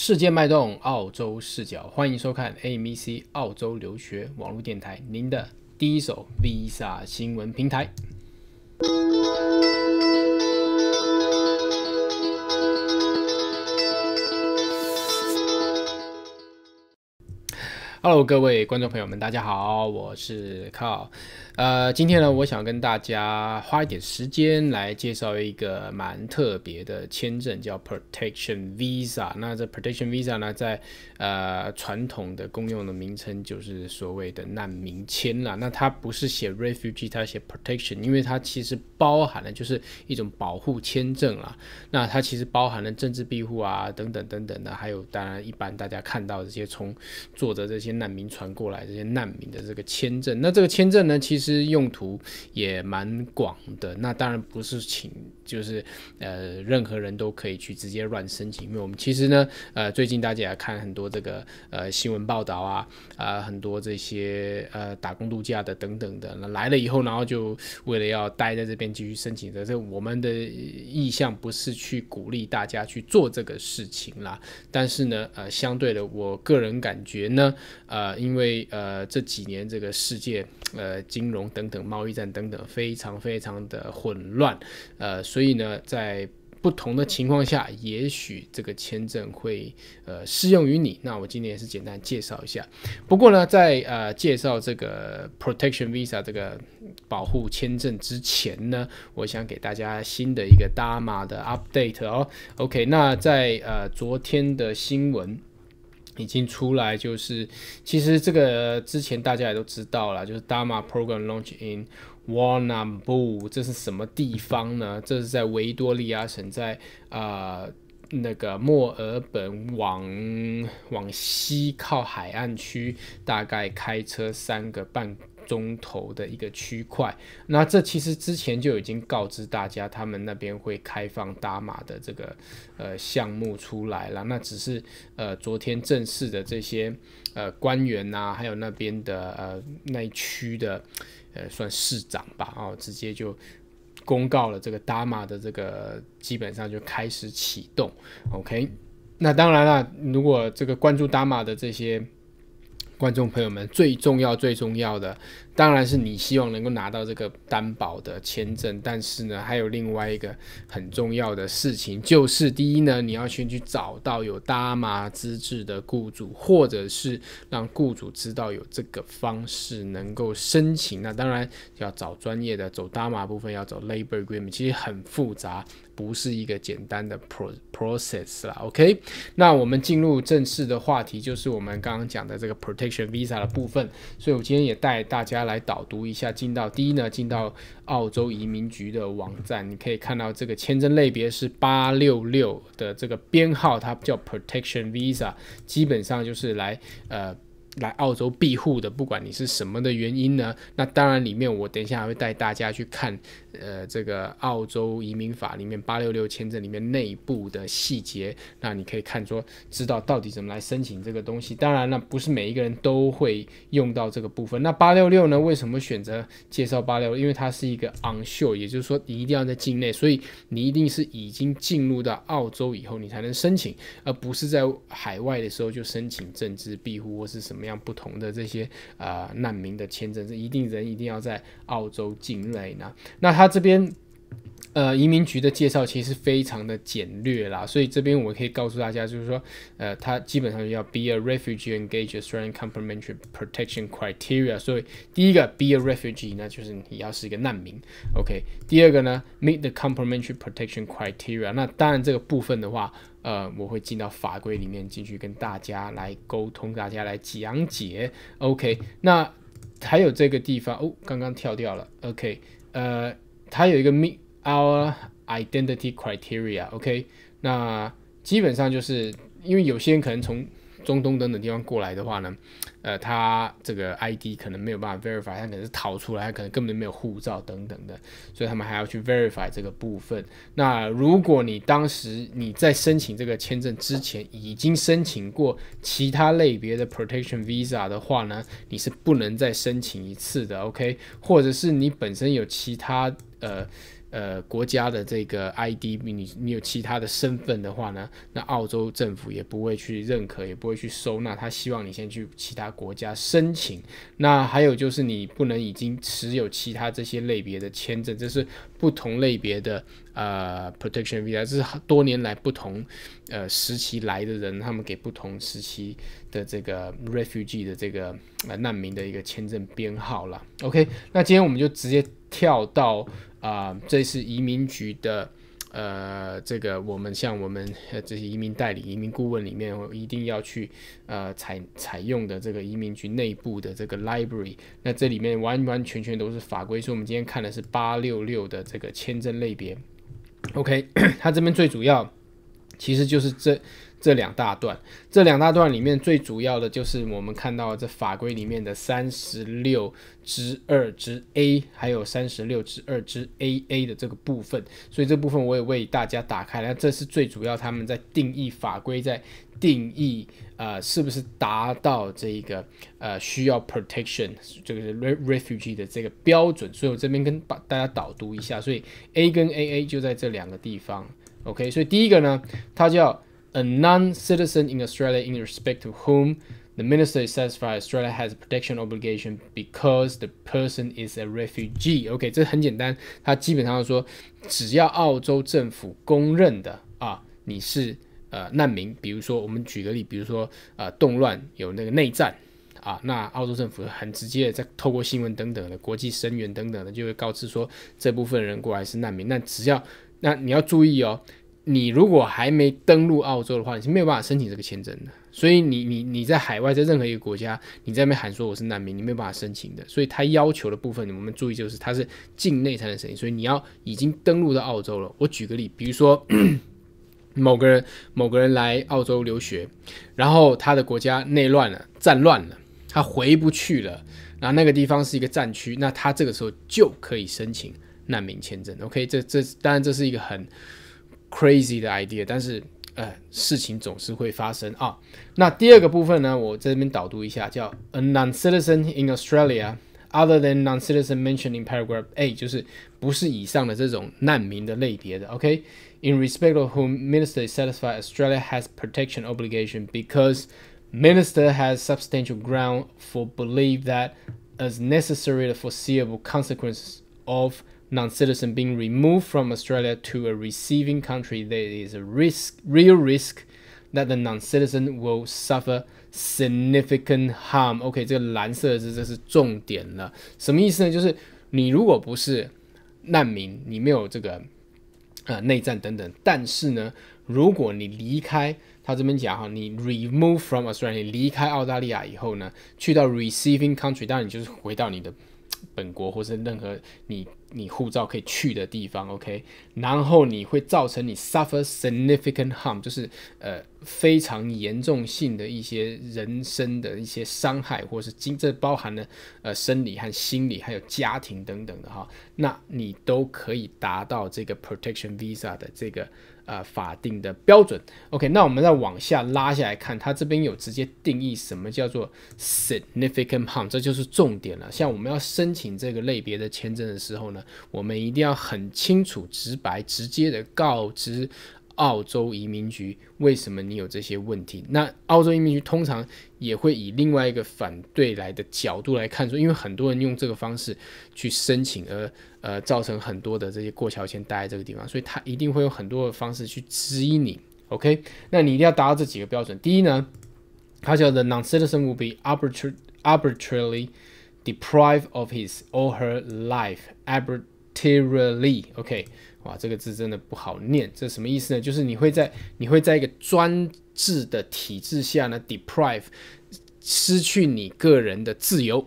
世界脉动，澳洲视角，欢迎收看 AMC 澳洲留学网络电台，您的第一手 Visa 新闻平台。Hello，各位观众朋友们，大家好，我是 Carl。呃，今天呢，我想跟大家花一点时间来介绍一个蛮特别的签证，叫 Protection Visa。那这 Protection Visa 呢，在呃传统的公用的名称就是所谓的难民签啦。那它不是写 Refugee，它写 Protection，因为它其实包含了就是一种保护签证啦。那它其实包含了政治庇护啊，等等等等的，还有当然一般大家看到这些从作者这些。难民传过来，这些难民的这个签证，那这个签证呢，其实用途也蛮广的。那当然不是请，就是呃，任何人都可以去直接乱申请，因为我们其实呢，呃，最近大家也看很多这个呃新闻报道啊，啊，很多这些呃打工度假的等等的，那来了以后，然后就为了要待在这边继续申请的，这我们的意向不是去鼓励大家去做这个事情啦。但是呢，呃，相对的，我个人感觉呢。呃，因为呃这几年这个世界呃金融等等贸易战等等非常非常的混乱，呃，所以呢，在不同的情况下，也许这个签证会呃适用于你。那我今天也是简单介绍一下。不过呢，在呃介绍这个 Protection Visa 这个保护签证之前呢，我想给大家新的一个 m 码的 Update 哦。OK，那在呃昨天的新闻。已经出来，就是其实这个之前大家也都知道了，就是 Dharma Program Launch in Wannambo，这是什么地方呢？这是在维多利亚城，在呃那个墨尔本往往西靠海岸区，大概开车三个半。中投的一个区块，那这其实之前就已经告知大家，他们那边会开放大马的这个呃项目出来了。那只是呃昨天正式的这些呃官员呐，还有那边的呃那一区的呃算市长吧，哦，直接就公告了这个大马的这个基本上就开始启动。OK，那当然了，如果这个关注大马的这些。观众朋友们，最重要最重要的当然是你希望能够拿到这个担保的签证，但是呢，还有另外一个很重要的事情，就是第一呢，你要先去找到有大马资质的雇主，或者是让雇主知道有这个方式能够申请。那当然要找专业的，走大马部分要走 Labor Agreement，其实很复杂，不是一个简单的 pro process 啦。OK，那我们进入正式的话题，就是我们刚刚讲的这个 protect。p t i o n Visa 的部分，所以我今天也带大家来导读一下。进到第一呢，进到澳洲移民局的网站，你可以看到这个签证类别是866的这个编号，它叫 Protection Visa，基本上就是来呃。来澳洲庇护的，不管你是什么的原因呢？那当然，里面我等一下会带大家去看，呃，这个澳洲移民法里面八六六签证里面内部的细节。那你可以看出知道到底怎么来申请这个东西。当然了，不是每一个人都会用到这个部分。那八六六呢？为什么选择介绍八六因为它是一个 o n s h o w 也就是说你一定要在境内，所以你一定是已经进入到澳洲以后你才能申请，而不是在海外的时候就申请政治庇护或是什么。怎么样？不同的这些呃难民的签证，是一定人一定要在澳洲境内呢？那他这边。呃，移民局的介绍其实非常的简略啦，所以这边我可以告诉大家，就是说，呃，它基本上要 be a refugee e n g a g e e t i h n complementary protection criteria。所以第一个 be a refugee，那就是你要是一个难民，OK。第二个呢，meet the complementary protection criteria。那当然这个部分的话，呃，我会进到法规里面进去跟大家来沟通，大家来讲解，OK。那还有这个地方，哦，刚刚跳掉了，OK。呃，它有一个 meet。Our identity criteria，OK，那基本上就是，因为有些人可能从中东等等地方过来的话呢，呃，他这个 ID 可能没有办法 verify，他可能是逃出来，他可能根本就没有护照等等的，所以他们还要去 verify 这个部分。那如果你当时你在申请这个签证之前已经申请过其他类别的 protection visa 的话呢，你是不能再申请一次的，OK，或者是你本身有其他呃。呃，国家的这个 ID，你你有其他的身份的话呢，那澳洲政府也不会去认可，也不会去收纳。他希望你先去其他国家申请。那还有就是你不能已经持有其他这些类别的签证，这是不同类别的呃 protection visa，这是多年来不同呃时期来的人，他们给不同时期的这个 refugee 的这个呃难民的一个签证编号了。OK，那今天我们就直接跳到。啊，这是移民局的，呃，这个我们像我们这些移民代理、移民顾问里面，一定要去呃采采用的这个移民局内部的这个 library。那这里面完完全全都是法规，所以我们今天看的是八六六的这个签证类别。OK，它这边最主要其实就是这。这两大段，这两大段里面最主要的就是我们看到这法规里面的三十六之二之 A，还有三十六之二之 A A 的这个部分，所以这部分我也为大家打开了，这是最主要他们在定义法规，在定义呃是不是达到这一个呃需要 protection 这个 refugee 的这个标准，所以我这边跟大家导读一下，所以 A 跟 A A 就在这两个地方，OK，所以第一个呢，它叫。A non-citizen in Australia, in respect of whom the minister is satisfied Australia has a protection obligation, because the person is a refugee. OK，这很简单，他基本上说，只要澳洲政府公认的啊，你是呃难民。比如说，我们举个例，比如说呃动乱有那个内战啊，那澳洲政府很直接的在透过新闻等等的国际声援等等的，就会告知说这部分人过来是难民。那只要那你要注意哦。你如果还没登录澳洲的话，你是没有办法申请这个签证的。所以你你你在海外，在任何一个国家，你在那边喊说我是难民，你没有办法申请的。所以他要求的部分，我们注意就是他是境内才能申请。所以你要已经登录到澳洲了。我举个例，比如说某个人某个人来澳洲留学，然后他的国家内乱了，战乱了，他回不去了，然后那个地方是一个战区，那他这个时候就可以申请难民签证。OK，这这当然这是一个很。crazy 的 idea，但是呃，事情总是会发生啊。那第二个部分呢，我这边导读一下，叫 A non-citizen in Australia other than non-citizen mentioned in paragraph in respect of whom minister is satisfied Australia has protection obligation because minister has substantial ground for believe that as necessary the foreseeable consequences of non-citizen being removed from Australia to a receiving country, there is a risk, real risk, that the non-citizen will suffer significant harm. OK，这个蓝色字这是重点了，什么意思呢？就是你如果不是难民，你没有这个呃内战等等，但是呢，如果你离开，他这边讲哈，你 remove from Australia，你离开澳大利亚以后呢，去到 receiving country，当然你就是回到你的。本国或是任何你你护照可以去的地方，OK，然后你会造成你 suffer significant harm，就是呃非常严重性的一些人身的一些伤害，或是经这包含了呃生理和心理还有家庭等等的哈，那你都可以达到这个 protection visa 的这个。呃，法定的标准，OK，那我们再往下拉下来看，它这边有直接定义什么叫做 significant harm，这就是重点了。像我们要申请这个类别的签证的时候呢，我们一定要很清楚、直白、直接的告知。澳洲移民局为什么你有这些问题？那澳洲移民局通常也会以另外一个反对来的角度来看说，因为很多人用这个方式去申请，而呃造成很多的这些过桥钱待在这个地方，所以他一定会有很多的方式去质疑你。OK，那你一定要达到这几个标准。第一呢，他叫 The non-citizen would be arbitrarily deprived of his or her life arbitrarily。OK。哇，这个字真的不好念，这什么意思呢？就是你会在你会在一个专制的体制下呢，deprive 失去你个人的自由。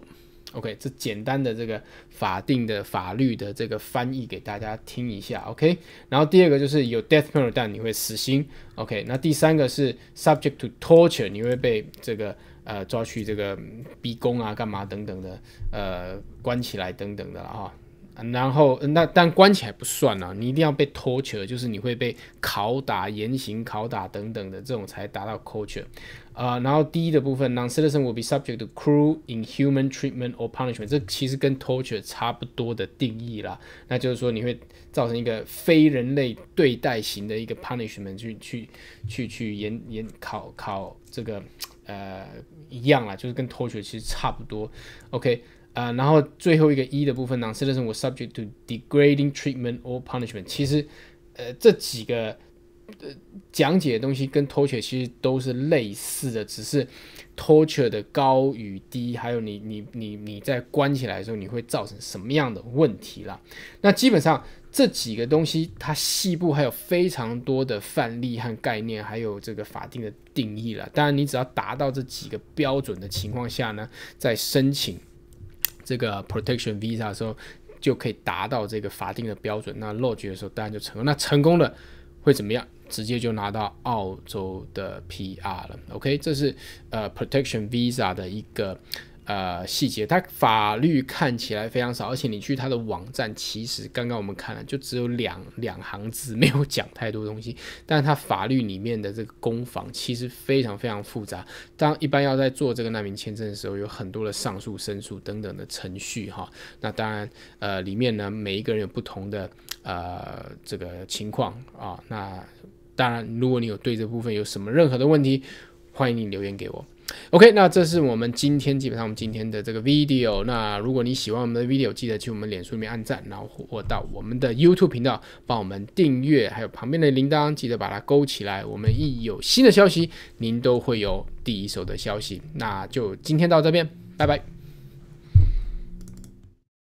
OK，这简单的这个法定的法律的这个翻译给大家听一下。OK，然后第二个就是有 death penalty 你会死心。OK，那第三个是 subject to torture 你会被这个呃抓去这个逼供啊，干嘛等等的呃关起来等等的啊。然后那但关起来不算啊，你一定要被 torture，就是你会被拷打、严刑拷打等等的这种才达到 c u l t u r e 啊，然后第一的部分，non-citizen will be subject to cruel inhuman treatment or punishment。这其实跟 torture 差不多的定义啦，那就是说你会造成一个非人类对待型的一个 punishment，去去去去严严考考这个呃一样啦，就是跟 torture 其实差不多。OK。啊，然后最后一个一的部分，e n w a subject to degrading treatment or punishment。其实，呃，这几个呃、讲解的东西跟 torture 其实都是类似的，只是 torture 的高与低，还有你你你你在关起来的时候，你会造成什么样的问题了？那基本上这几个东西，它细部还有非常多的范例和概念，还有这个法定的定义了。当然，你只要达到这几个标准的情况下呢，再申请。这个 protection visa 的时候就可以达到这个法定的标准，那落局的时候当然就成功。那成功的会怎么样？直接就拿到澳洲的 PR 了。OK，这是呃 protection visa 的一个。呃，细节，它法律看起来非常少，而且你去它的网站，其实刚刚我们看了，就只有两两行字，没有讲太多东西。但它法律里面的这个攻防其实非常非常复杂。当一般要在做这个难民签证的时候，有很多的上诉、申诉等等的程序哈。那当然，呃，里面呢每一个人有不同的呃这个情况啊。那当然，如果你有对这部分有什么任何的问题，欢迎你留言给我。OK，那这是我们今天基本上我们今天的这个 video。那如果你喜欢我们的 video，记得去我们脸书里面按赞，然后或到我们的 YouTube 频道帮我们订阅，还有旁边的铃铛记得把它勾起来。我们一有新的消息，您都会有第一手的消息。那就今天到这边，拜拜。